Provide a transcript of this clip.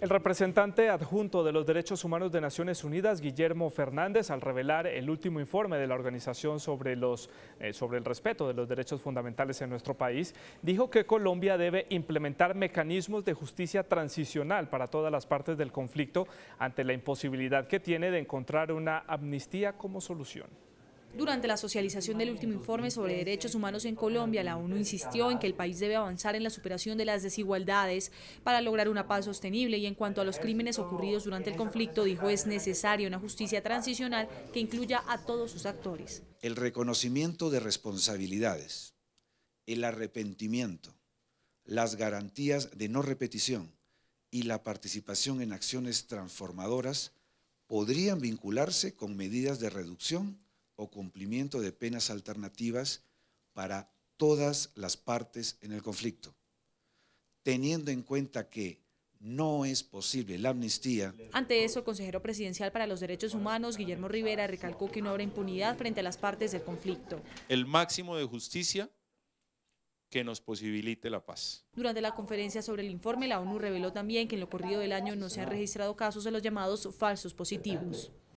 El representante adjunto de los Derechos Humanos de Naciones Unidas, Guillermo Fernández, al revelar el último informe de la organización sobre, los, eh, sobre el respeto de los derechos fundamentales en nuestro país, dijo que Colombia debe implementar mecanismos de justicia transicional para todas las partes del conflicto ante la imposibilidad que tiene de encontrar una amnistía como solución. Durante la socialización del último informe sobre derechos humanos en Colombia, la ONU insistió en que el país debe avanzar en la superación de las desigualdades para lograr una paz sostenible y en cuanto a los crímenes ocurridos durante el conflicto, dijo es necesaria una justicia transicional que incluya a todos sus actores. El reconocimiento de responsabilidades, el arrepentimiento, las garantías de no repetición y la participación en acciones transformadoras podrían vincularse con medidas de reducción o cumplimiento de penas alternativas para todas las partes en el conflicto, teniendo en cuenta que no es posible la amnistía. Ante eso, el consejero presidencial para los derechos humanos, Guillermo Rivera, recalcó que no habrá impunidad frente a las partes del conflicto. El máximo de justicia que nos posibilite la paz. Durante la conferencia sobre el informe, la ONU reveló también que en lo corrido del año no se han registrado casos de los llamados falsos positivos.